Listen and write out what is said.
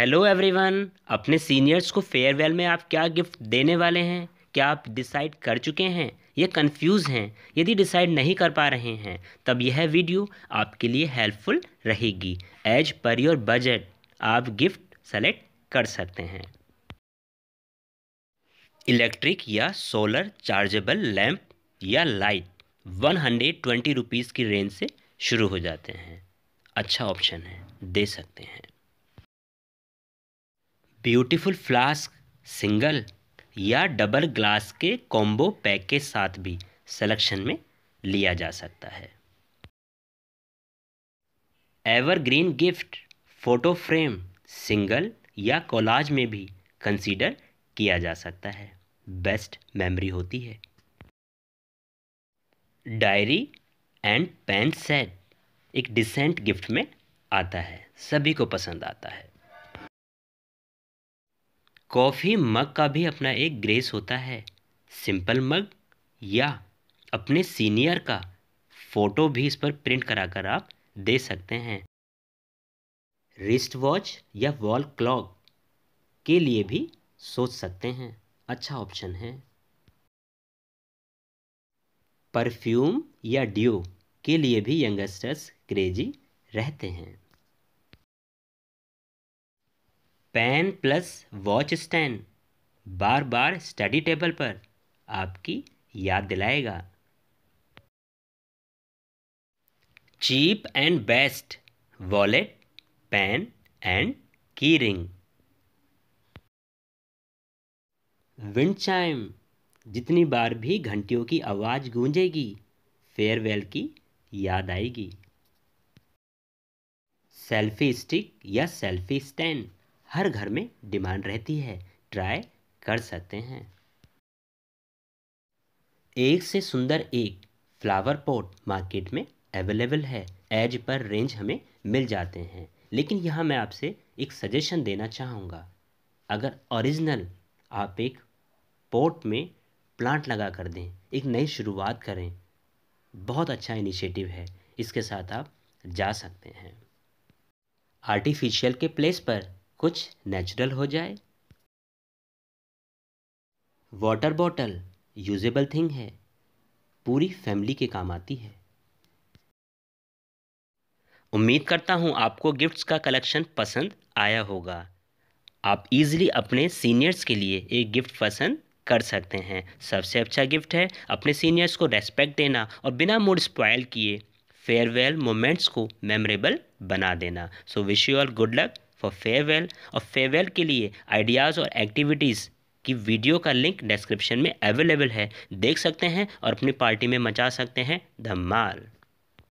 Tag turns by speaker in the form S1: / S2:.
S1: hello everyone अपने seniors को farewell में आप क्या गिफ्ट देने वाले हैं क्या आप डिसाइड कर चुके हैं ये कंफ्यूज हैं यदि डिसाइड नहीं कर पा रहे हैं तब यह वीडियो आपके लिए हेल्पफुल रहेगी एज पर योर बजट आप गिफ्ट सेलेक्ट कर सकते हैं इलेक्ट्रिक या सोलर चार्जेबल लैंप या light one hundred twenty rupees की रेंज से शुरू हो जाते हैं अच्छा ऑप्शन है दे सकते हैं ब्यूटीफुल फ्लास्क सिंगल या डबल ग्लास के कॉम्बो पैक के साथ भी सिलेक्शन में लिया जा सकता है evergreen gift photo frame single या कोलाज में भी कंसीडर किया जा सकता है बेस्ट मेमोरी होती है डायरी एंड पेन सेट एक डिसेंट गिफ्ट में आता है सभी को पसंद आता है कॉफ़ी मग का भी अपना एक ग्रेस होता है सिंपल मग या अपने सीनियर का फ़ोटो भी इस पर प्रिंट करा कर आप दे सकते हैं रिस्ट वॉच या वॉल क्लॉक के लिए भी सोच सकते हैं अच्छा ऑप्शन है परफ्यूम या ड्यू के लिए भी यंगस्टर्स क्रेजी रहते हैं पेन प्लस वॉच स्टैंड बार बार स्टडी टेबल पर आपकी याद दिलाएगा cheap and best wallet pen and key ring wind chime जितनी बार भी घंटियों की आवाज़ गूंजेगी फेयरवेल की याद आएगी सेल्फी स्टिक या सेल्फी स्टैंड हर घर में डिमांड रहती है ट्राई कर सकते हैं एक से सुंदर एक फ्लावर पॉट मार्केट में अवेलेबल है एज पर रेंज हमें मिल जाते हैं लेकिन यहाँ मैं आपसे एक सजेशन देना चाहूँगा अगर ओरिजिनल आप एक पॉट में प्लांट लगा कर दें एक नई शुरुआत करें बहुत अच्छा इनिशिएटिव है इसके साथ आप जा सकते हैं आर्टिफिशियल के प्लेस पर कुछ नेचुरल हो जाए वाटर बॉटल यूजेबल थिंग है पूरी फैमिली के काम आती है उम्मीद करता हूं आपको गिफ्ट्स का कलेक्शन पसंद आया होगा आप इजीली अपने सीनियर्स के लिए एक गिफ्ट पसंद कर सकते हैं सबसे अच्छा गिफ्ट है अपने सीनियर्स को रेस्पेक्ट देना और बिना मूड स्पॉयल किए फेयरवेल मोमेंट्स को मेमोरेबल बना देना so wish you all good luck for farewell और फेयरवेल के लिए आइडियाज़ और एक्टिविटीज़ की वीडियो का लिंक डिस्क्रिप्शन में अवेलेबल है देख सकते हैं और अपनी पार्टी में मचा सकते हैं धमाल